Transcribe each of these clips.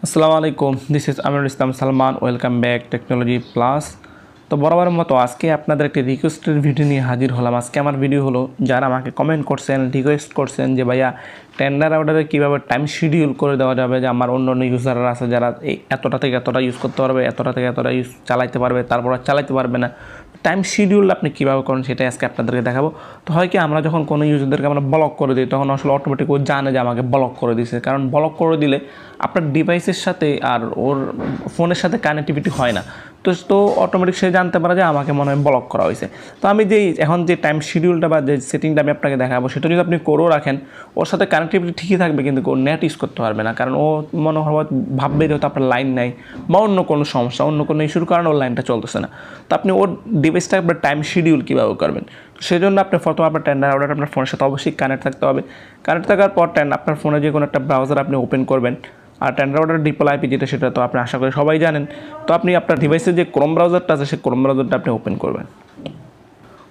Assalamualaikum. This is Amir Islam Salman. Welcome back, Technology Plus. তো বরাবরের মতো আজকে আপনাদের একটি রিকোয়েস্টের ভিডিও নিয়ে হাজির হলাম আজকে আমার ভিডিও হলো যারা আমাকে কমেন্ট করছেন রিকোয়েস্ট করছেন যে ভাইয়া টেন্ডার অর্ডারে কীভাবে টাইম শিডিউল করে দেওয়া যাবে যে আমার অন্য অন্য ইউজাররা আছে যারা এই এতটা থেকে এতটা ইউজ করতে পারবে এতটা থেকে এতটা ইউজ চালাইতে পারবে তারপর চালাইতে পারবে না টাইম শিডিউল আপনি কীভাবে করেন সেটাই আজকে আপনাদেরকে দেখাবো তো হয় কি আমরা যখন কোনো ইউজারদেরকে আমরা ব্লক করে দিই তখন আসলে অটোমেটিক ও জানে যে আমাকে ব্লক করে দিছে কারণ ব্লক করে দিলে আপনার ডিভাইসের সাথে আর ওর ফোনের সাথে কানেক্টিভিটি হয় না তো তো অটোমেটিক সে জানতে পারে যে আমাকে মনে হয় ব্লক করা হয়েছে তো আমি যেই এখন যে টাইম শিডিউলটা বা যে সেটিংটা আমি আপনাকে দেখাবো সেটা যদি আপনি করেও রাখেন ওর সাথে কানেক্টিভিটি ঠিকই থাকবে কিন্তু ও নেট ইউজ করতে পারবে না কারণ ও মনে হয় ভাববে যে হয়তো আপনার লাইন নাই বা অন্য কোনো সমস্যা অন্য কোনো ইস্যুর কারণে ওর লাইনটা চলতেছে না তো আপনি ওর ডিভাইসটা আপনার টাইম শিডিউল কীভাবে করবেন সেজন্য আপনার প্রথম আপনার টেন্ডার অর্ডার আপনার ফোনের সাথে অবশ্যই কানেক্ট থাকতে হবে কানেক্ট থাকার পর টেন আপনার ফোনে যে কোনো একটা ব্রাউজার আপনি ওপেন করবেন আর টেন্ডার অর্ডার ডিপল আইপি যেটা সেটা তো আপনি আশা করি সবাই জানেন তো আপনি আপনার ডিভাইসে যে ক্রোম ব্রাউজারটা আছে সেই ক্রোম ব্রাউজারটা আপনি ওপেন করবেন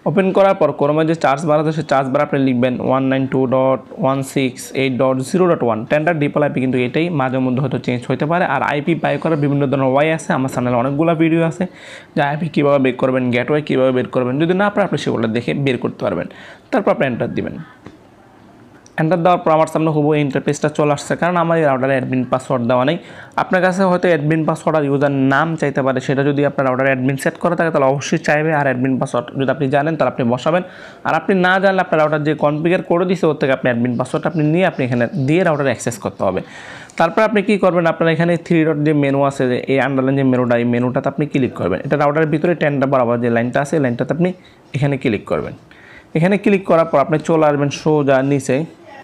ওপেন করার পর ক্রোমের যে চার্জ বার আছে সেই চার্জ বার আপনি লিখবেন one nine two dot one six eight dot zero dot one tender ডিপল আইপি কিন্তু এটাই মাঝে মধ্যে হয়তো চেঞ্জ হতে পারে আর আইপি বাই করার বিভিন্ন ধরনের ওয়াই আছে আমার চ্যানেলে অনেকগুলো ভিডিও আছে যে আইপি কীভাবে বের করবেন গেটওয়ে কীভাবে বের করবেন যদি না আপনি আপনি সেগুলো দেখে বের করতে পারবেন তারপর আপনি এন্টার দিবেন এন্টার দেওয়ার পর আমার সামনে হুবু ইন্টারপেসটা চলে আসছে কারণ আমার এই রাউটারে অ্যাডমিন পাসওয়ার্ড দেওয়া নেই আপনার কাছে হয়তো অ্যাডমিন পাসওয়ার্ড আর ইউজার নাম চাইতে পারে সেটা যদি আপনার রাউটারে অ্যাডমিন সেট করা থাকে তাহলে অবশ্যই চাইবে আর অ্যাডমিন পাসওয়ার্ড যদি আপনি জানেন তাহলে আপনি বসাবেন আর আপনি না জানলে আপনার রাউটার যে কনফিগার করে দিয়েছে ওর থেকে আপনি অ্যাডমিন পাসওয়ার্ড আপনি নিয়ে আপনি এখানে দিয়ে রাউটার অ্যাক্সেস করতে হবে তারপর আপনি কি করবেন আপনার এখানে থ্রি ডট যে মেনু আছে যে এই আন্ডারলাইন যে মেনুটা এই মেনুটাতে আপনি ক্লিক করবেন এটা রাউটারের ভিতরে টেনটা বরাবর যে লাইনটা আছে লাইনটাতে আপনি এখানে ক্লিক করবেন এখানে ক্লিক করার পর আপনি চলে আসবেন সোজা নিচে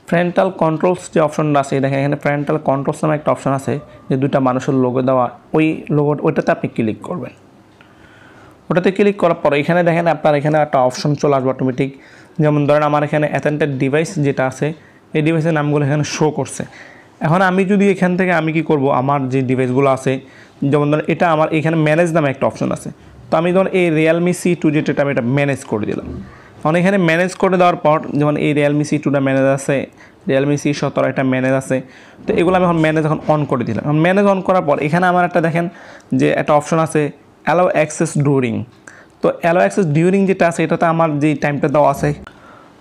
ফ্রেন্টাল কন্ট্রোলস যে অপশনটা আছে দেখেন এখানে ফ্রেন্টাল কন্ট্রোলস নামে একটা অপশন আছে যে দুটা মানুষের লোগো দেওয়া ওই লোগো ওইটাতে আপনি ক্লিক করবেন ওটাতে ক্লিক করার পর এখানে দেখেন আপনার এখানে একটা অপশন চলে আসবে অটোমেটিক যেমন ধরেন আমার এখানে অ্যাথেন্টেড ডিভাইস যেটা আছে এই ডিভাইসের নামগুলো এখানে শো করছে এখন আমি যদি এখান থেকে আমি কি করব আমার যে ডিভাইসগুলো আছে যেমন ধরেন এটা আমার এখানে ম্যানেজ নামে একটা অপশন আছে তো আমি ধরুন এই রিয়েলমি সি টু যেটা আমি এটা ম্যানেজ করে দিলাম এখন এখানে ম্যানেজ করে দেওয়ার পর যেমন এই রিয়েলমি সি টুটা ম্যানেজ আছে রিয়েলমি সি সতেরো একটা ম্যানেজ আছে তো এগুলো আমি এখন ম্যানেজ এখন অন করে দিলাম এখন ম্যানেজ অন করার পর এখানে আমার একটা দেখেন যে একটা অপশন আছে অ্যালো অ্যাক্সেস ডুরিং তো অ্যালো অ্যাক্সেস ডিউরিং যেটা আছে এটা তো আমার যে টাইমটা দেওয়া আছে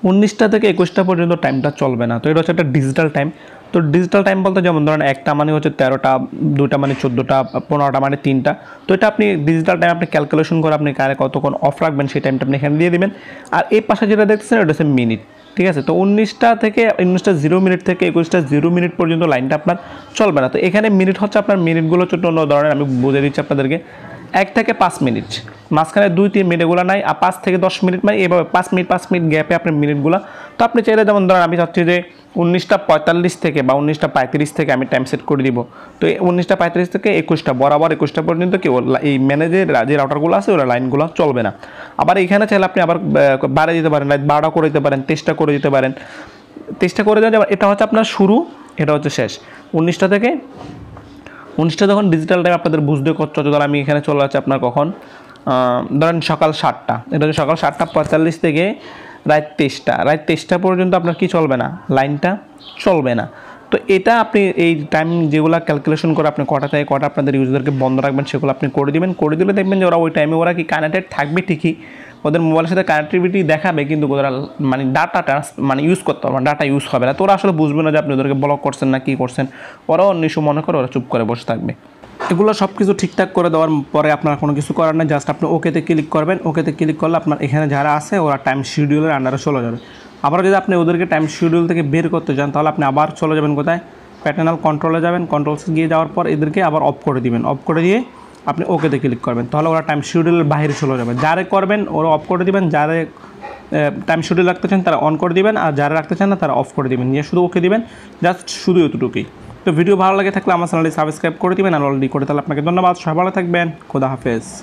উনিশটা থেকে একুশটা পর্যন্ত টাইমটা চলবে না তো এটা হচ্ছে একটা ডিজিটাল টাইম তো ডিজিটাল টাইম বলতে যেমন ধরেন একটা মানে হচ্ছে তেরোটা দুটা মানে চোদ্দোটা পনেরোটা মানে তিনটা তো এটা আপনি ডিজিটাল টাইম আপনি ক্যালকুলেশন করে আপনি কারে কতক্ষণ অফ রাখবেন সেই টাইমটা আপনি এখানে দিয়ে দেবেন আর এই পাশে যেটা দেখতেছেন এটা হচ্ছে মিনিট ঠিক আছে তো উনিশটা থেকে উনিশটা জিরো মিনিট থেকে একুশটা জিরো মিনিট পর্যন্ত লাইনটা আপনার চলবে না তো এখানে মিনিট হচ্ছে আপনার মিনিটগুলো ছোটো অন্য ধরনের আমি বুঝে দিচ্ছি আপনাদেরকে এক থেকে পাঁচ মিনিট মাঝখানে দুই তিন মিনিটগুলো নাই আর পাঁচ থেকে দশ মিনিট মানে এভাবে পাঁচ মিনিট পাঁচ মিনিট গ্যাপে আপনি মিনিটগুলো তো আপনি চাইলে যেমন ধরেন আমি চাচ্ছি যে উনিশটা পঁয়তাল্লিশ থেকে বা উনিশটা পঁয়ত্রিশ থেকে আমি টাইম সেট করে দিব তো উনিশটা পঁয়ত্রিশ থেকে একুশটা বরাবর একুশটা পর্যন্ত কেউ এই ম্যানেজের যে রাউটারগুলো আছে ওরা লাইনগুলো চলবে না আবার এখানে চাইলে আপনি আবার বাড়ে যেতে পারেন রাত বারোটা করে দিতে পারেন তেইশটা করে দিতে পারেন তেইশটা করে দেওয়া এটা হচ্ছে আপনার শুরু এটা হচ্ছে শেষ উনিশটা থেকে উনিশটা যখন ডিজিটাল টাইম আপনাদের বুঝতে করছো তাহলে আমি এখানে চলে যাচ্ছে আপনার কখন ধরেন সকাল সাতটা এটা হচ্ছে সকাল সাতটা পঁয়তাল্লিশ থেকে রাত তেইশটা রাত তেইশটা পর্যন্ত আপনার কি চলবে না লাইনটা চলবে না তো এটা আপনি এই টাইম যেগুলো ক্যালকুলেশন করে আপনি কটা থেকে কটা আপনাদের ইউজারকে বন্ধ রাখবেন সেগুলো আপনি করে দেবেন করে দিলে দেখবেন যে ওরা ওই টাইমে ওরা কি কানেক্টেড থাকবে ঠিকই ওদের মোবাইলের সাথে কানেক্টিভিটি দেখাবে কিন্তু ওরা মানে ডাটা ট্রান্স মানে ইউজ করতে হবে না ডাটা ইউজ হবে না তো ওরা আসলে বুঝবে না যে আপনি ওদেরকে ব্লক করছেন না কী করছেন ওরাও অন্য মনে করে ওরা চুপ করে বসে থাকবে এগুলো সব কিছু ঠিকঠাক করে দেওয়ার পরে আপনার কোনো কিছু করার নেই জাস্ট আপনি ওকেতে ক্লিক করবেন ওকেতে ক্লিক করলে আপনার এখানে যারা আছে ওরা টাইম শিডিউলের আন্ডারে চলে যাবে আবার যদি আপনি ওদেরকে টাইম শিডিউল থেকে বের করতে চান তাহলে আপনি আবার চলে যাবেন কোথায় প্যাটার্নাল কন্ট্রোলে যাবেন কন্ট্রোলসে গিয়ে যাওয়ার পর এদেরকে আবার অফ করে দিবেন অফ করে দিয়ে আপনি ওকেতে ক্লিক করবেন তাহলে ওরা টাইম শিডিউলের বাইরে চলে যাবে যারে করবেন ওরা অফ করে দিবেন যারে টাইম শিডিউল রাখতে চান তারা অন করে দিবেন আর যারা রাখতে চান না তারা অফ করে দিবেন নিয়ে শুধু ওকে দিবেন জাস্ট শুধু এতটুকুই তো ভিডিও ভালো লাগে থাকলে আমার চ্যানেলটি সাবস্ক্রাইব করে দিবেন আর অলরেডি করে তাহলে আপনাকে ধন্যবাদ সবাই ভালো থাকবেন খোদা হাফেজ